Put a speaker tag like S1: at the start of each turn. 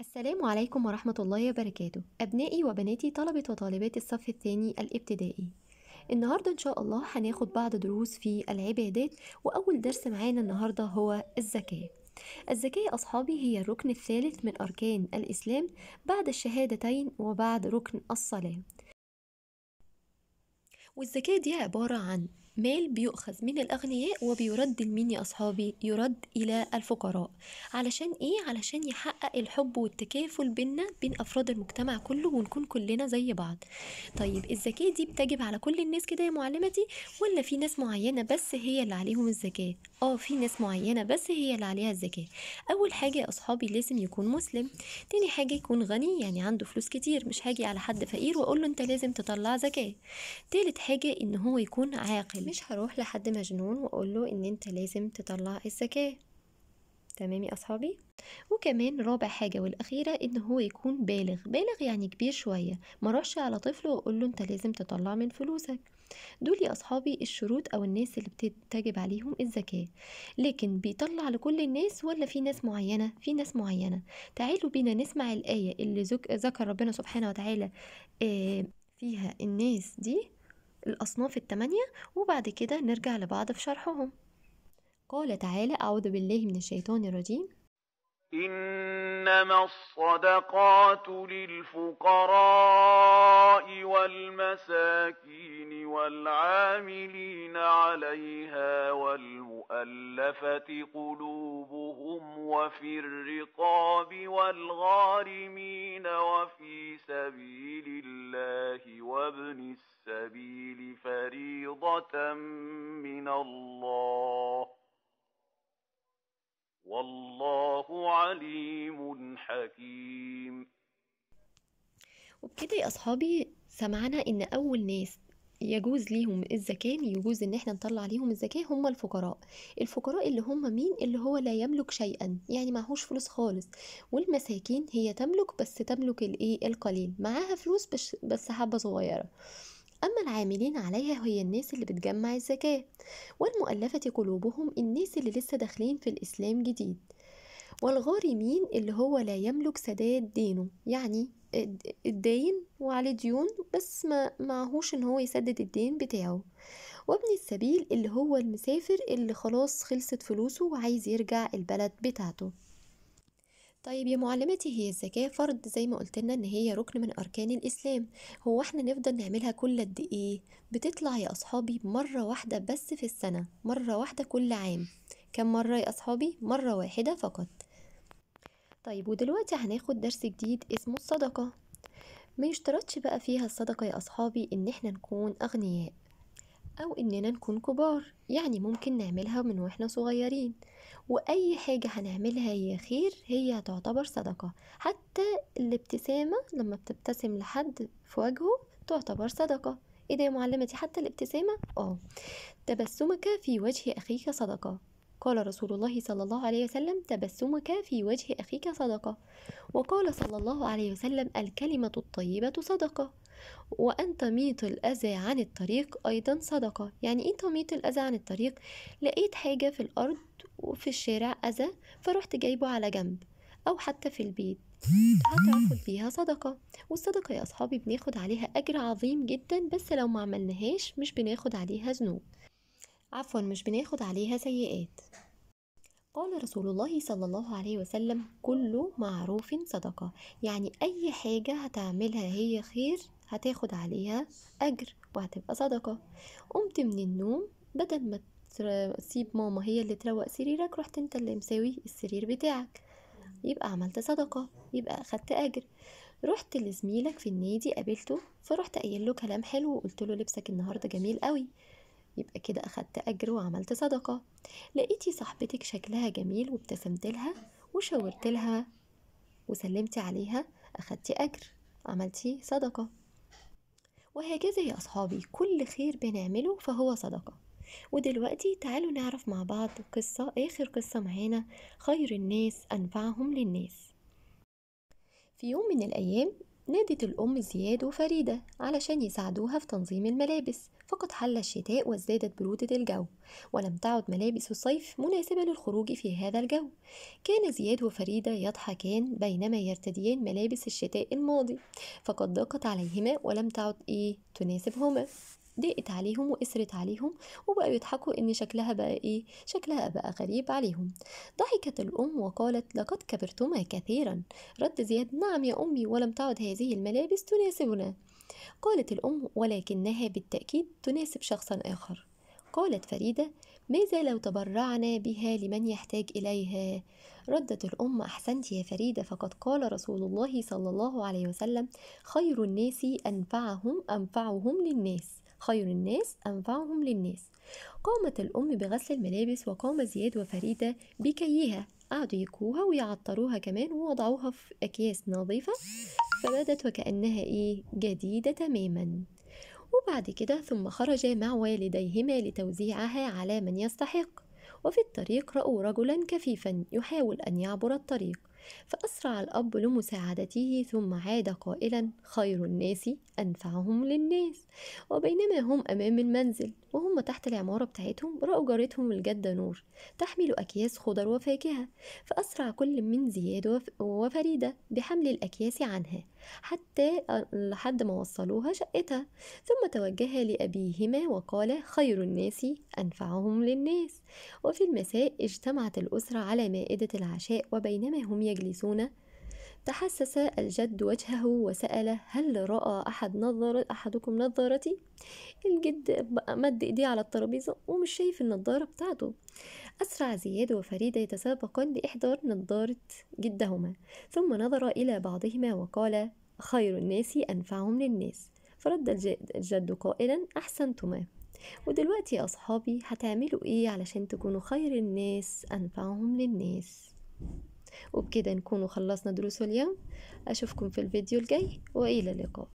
S1: السلام عليكم ورحمة الله وبركاته أبنائي وبناتي طلبة وطالبات الصف الثاني الابتدائي النهاردة إن شاء الله هناخد بعض دروس في العبادات وأول درس معانا النهاردة هو الزكاة الزكاة يا أصحابي هي الركن الثالث من أركان الإسلام بعد الشهادتين وبعد ركن الصلاة والزكاة دي عبارة عن مال بيؤخذ من الأغنياء وبيرد لمين يا أصحابي يرد إلى الفقراء علشان إيه علشان يحقق الحب والتكافل بينا بين أفراد المجتمع كله ونكون كلنا زي بعض طيب الزكاة دي بتجب على كل الناس كده يا معلمتي ولا في ناس معينة بس هي اللي عليهم الزكاة اه في ناس معينة بس هي اللي عليها الزكاة أول حاجة يا أصحابي لازم يكون مسلم تاني حاجة يكون غني يعني عنده فلوس كتير مش هاجي على حد فقير وأقول له أنت لازم تطلع زكاة تالت حاجة إن هو يكون عاقل مش هروح لحد مجنون واقول له ان انت لازم تطلع الزكاه تمام يا اصحابي وكمان رابع حاجه والاخيره ان هو يكون بالغ بالغ يعني كبير شويه ما روحش على طفل واقول له انت لازم تطلع من فلوسك دول يا اصحابي الشروط او الناس اللي بتتجب عليهم الزكاه لكن بيطلع لكل الناس ولا في ناس معينه في ناس معينه تعالوا بينا نسمع الايه اللي ذكر ربنا سبحانه وتعالى آه، فيها الناس دي الأصناف التمانية وبعد كده نرجع لبعض في شرحهم قال تعالى أعوذ بالله من الشيطان الرجيم إنما الصدقات للفقراء والمساكين والعاملين عليها والمؤلفة قلوبهم وفي الرقاب والغارمين وفي سبيل الله وابن السبيل فريضة من الله والله عليم حكيم وبكده يا أصحابي سمعنا إن أول ناس يجوز ليهم الزكاة يجوز ان احنا نطلع ليهم الزكاة هم الفقراء الفقراء اللي هم مين اللي هو لا يملك شيئا يعني معهوش فلوس خالص والمساكين هي تملك بس تملك الايه القليل معاها فلوس بس حبة صغيرة أما العاملين عليها هي الناس اللي بتجمع الزكاة والمؤلفة قلوبهم الناس اللي لسه داخلين في الإسلام جديد والغارمين اللي هو لا يملك سداد دينه يعني الدين وعليه ديون بس ما معهوش ان هو يسدد الدين بتاعه وابن السبيل اللي هو المسافر اللي خلاص خلصت فلوسه وعايز يرجع البلد بتاعته طيب يا معلمتي هي الزكاة فرض زي ما قلتنا ان هي ركن من اركان الاسلام هو احنا نفضل نعملها كل قد ايه بتطلع يا اصحابي مرة واحدة بس في السنة مرة واحدة كل عام كم مرة يا اصحابي مرة واحدة فقط طيب ودلوقتي هناخد درس جديد اسمه الصدقة ما يشترطش بقى فيها الصدقة يا أصحابي إن إحنا نكون أغنياء أو إننا نكون كبار يعني ممكن نعملها من وإحنا صغيرين وأي حاجة هنعملها هي خير هي تعتبر صدقة حتى الابتسامة لما بتبتسم لحد في وجهه تعتبر صدقة ايه ده يا معلمتي حتى الابتسامة اه تبسمك في وجه أخيك صدقة قال رسول الله صلى الله عليه وسلم تبسمك في وجه أخيك صدقة وقال صلى الله عليه وسلم الكلمة الطيبة صدقة وأن تميط الأذى عن الطريق أيضا صدقة يعني إيه تميط الأذى عن الطريق لقيت حاجة في الأرض وفي الشارع أذى فرحت جايبه على جنب أو حتى في البيت هتاخد فيها صدقة والصدقة يا أصحابي بناخد عليها أجر عظيم جدا بس لو ما عملناهاش مش بناخد عليها ذنوب عفوا مش بناخد عليها سيئات قال رسول الله صلى الله عليه وسلم كل معروف صدقة يعني أي حاجة هتعملها هي خير هتاخد عليها أجر وهتبقى صدقة قمت من النوم بدل ما تسيب ماما هي اللي تروق سريرك رحت انت اللي مساوي السرير بتاعك يبقى عملت صدقة يبقى أخدت أجر رحت لزميلك في النادي قابلته فرحت قايل له كلام حلو وقلت له لبسك النهارده جميل قوي يبقى كده أخدت أجر وعملت صدقة لقيتي صاحبتك شكلها جميل وابتسمت لها وشاورت لها وسلمتي عليها أخدتي أجر عملتي صدقة وهكذا يا أصحابي كل خير بنعمله فهو صدقة ودلوقتي تعالوا نعرف مع بعض قصة آخر قصة معانا خير الناس أنفعهم للناس في يوم من الأيام نادت الأم زياد وفريدة علشان يساعدوها في تنظيم الملابس فقد حل الشتاء وازدادت برودة الجو ولم تعد ملابس الصيف مناسبة للخروج في هذا الجو كان زياد وفريدة يضحكان بينما يرتديان ملابس الشتاء الماضي فقد ضاقت عليهما ولم تعد إيه تناسبهما ضاقت عليهم وأسرت عليهم وبقوا يضحكوا إن شكلها بقى إيه شكلها بقى غريب عليهم ضحكت الأم وقالت لقد كبرتما كثيرا رد زياد نعم يا أمي ولم تعد هذه الملابس تناسبنا قالت الأم ولكنها بالتأكيد تناسب شخصا آخر قالت فريدة ماذا لو تبرعنا بها لمن يحتاج إليها؟ ردت الأم أحسنت يا فريدة فقد قال رسول الله صلى الله عليه وسلم خير الناس أنفعهم أنفعهم للناس خير الناس أنفعهم للناس قامت الأم بغسل الملابس وقام زياد وفريدة بكيها قعدوا يكوها ويعطروها كمان ووضعوها في أكياس نظيفة فبدت وكأنها إيه جديدة تماما وبعد كده ثم خرجا مع والديهما لتوزيعها على من يستحق وفي الطريق رأوا رجلا كفيفا يحاول أن يعبر الطريق فأسرع الأب لمساعدته ثم عاد قائلا خير الناس أنفعهم للناس وبينما هم أمام المنزل وهم تحت العمارة بتاعتهم رأوا جارتهم الجدة نور تحمل أكياس خضر وفاكهة فأسرع كل من زياد وفريدة بحمل الأكياس عنها حتى لحد ما وصلوها شقتها ثم توجه لأبيهما وقال خير الناس أنفعهم للناس وفي المساء اجتمعت الأسرة على مائدة العشاء وبينما هم يجلسون تحسس الجد وجهه وسأل هل رأى أحد نظر أحدكم نظارتي؟ الجد مد إيديه على الترابيزة ومش شايف النظارة بتاعته أسرع زياد وفريدة يتسابقان لإحضار نظارة جدهما ثم نظر إلى بعضهما وقال خير الناس أنفعهم للناس فرد الجد قائلا أحسنتما ودلوقتي يا أصحابي هتعملوا إيه علشان تكونوا خير الناس أنفعهم للناس وبكده نكون خلصنا دروس اليوم أشوفكم في الفيديو الجاي وإلى اللقاء